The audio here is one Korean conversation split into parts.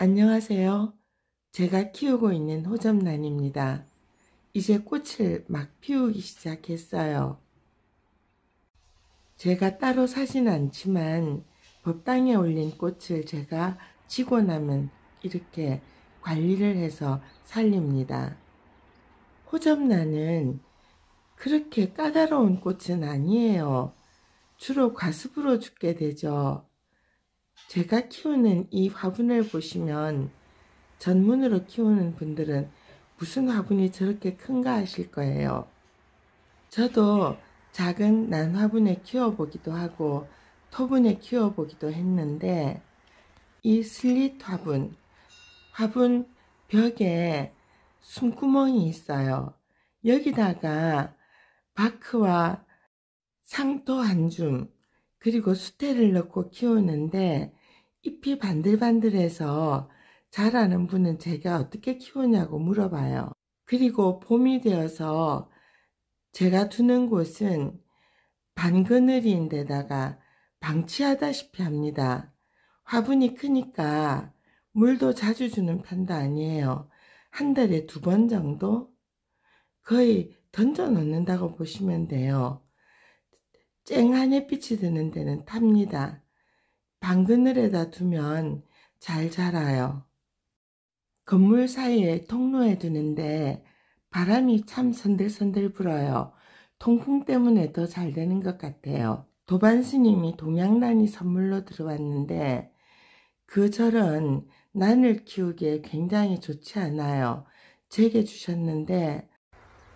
안녕하세요. 제가 키우고 있는 호접란입니다. 이제 꽃을 막 피우기 시작했어요. 제가 따로 사진 않지만 법당에 올린 꽃을 제가 치고 나면 이렇게 관리를 해서 살립니다. 호접란은 그렇게 까다로운 꽃은 아니에요. 주로 과습으로 죽게 되죠. 제가 키우는 이 화분을 보시면 전문으로 키우는 분들은 무슨 화분이 저렇게 큰가 하실 거예요. 저도 작은 난화분에 키워보기도 하고 토분에 키워보기도 했는데 이 슬릿 화분, 화분 벽에 숨구멍이 있어요. 여기다가 바크와 상토 한줌, 그리고 수태를 넣고 키우는데 잎이 반들반들해서 잘라는 분은 제가 어떻게 키우냐고 물어봐요. 그리고 봄이 되어서 제가 두는 곳은 반그늘인데다가 방치하다시피 합니다. 화분이 크니까 물도 자주 주는 편도 아니에요. 한 달에 두 번 정도? 거의 던져 넣는다고 보시면 돼요. 쨍한 햇빛이 드는 데는 탑니다. 방 그늘에다 두면 잘 자라요. 건물 사이에 통로에 두는데 바람이 참 선들선들 불어요. 통풍 때문에 더 잘 되는 것 같아요. 도반 스님이 동양란이 선물로 들어왔는데 그 절은 난을 키우기에 굉장히 좋지 않아요. 제게 주셨는데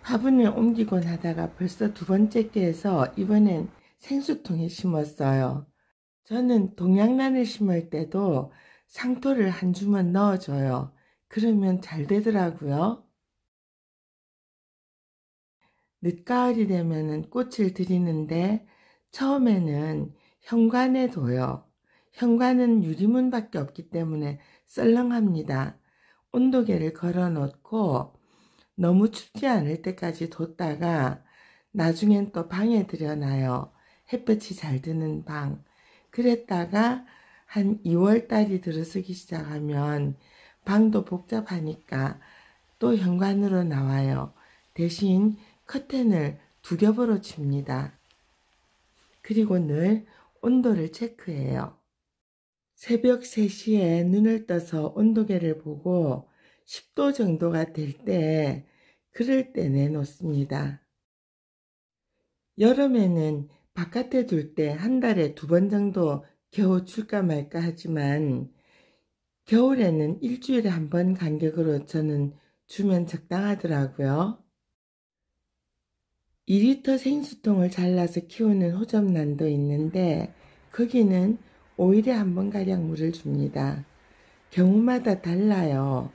화분을 옮기곤 하다가 벌써 두 번째 개에서 이번엔 생수통에 심었어요. 저는 동양란을 심을 때도 상토를 한 주만 넣어줘요. 그러면 잘 되더라고요. 늦가을이 되면 꽃을 드리는데 처음에는 현관에 둬요. 현관은 유리문밖에 없기 때문에 썰렁합니다. 온도계를 걸어놓고 너무 춥지 않을 때까지 뒀다가 나중엔 또 방에 들여놔요. 햇볕이 잘 드는 방 그랬다가 한 2월달이 들어서기 시작하면 방도 복잡하니까 또 현관으로 나와요. 대신 커튼을 두 겹으로 칩니다. 그리고 늘 온도를 체크해요. 새벽 3시에 눈을 떠서 온도계를 보고 10도 정도가 될 때 그럴 때 내놓습니다. 여름에는 바깥에 둘 때 한 달에 두 번 정도 겨우 출까 말까 하지만 겨울에는 일주일에 한 번 간격으로 저는 주면 적당하더라고요. 2리터 생수통을 잘라서 키우는 호접란도 있는데 거기는 5일에 한 번 가량 물을 줍니다. 경우마다 달라요.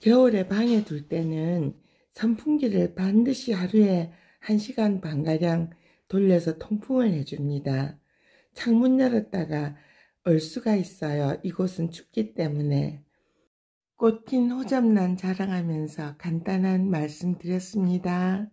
겨울에 방에 둘 때는 선풍기를 반드시 하루에 1시간 반가량 돌려서 통풍을 해줍니다. 창문 열었다가 얼수가 있어요. 이곳은 춥기 때문에. 꽃핀 호접난 자랑하면서 간단한 말씀 드렸습니다.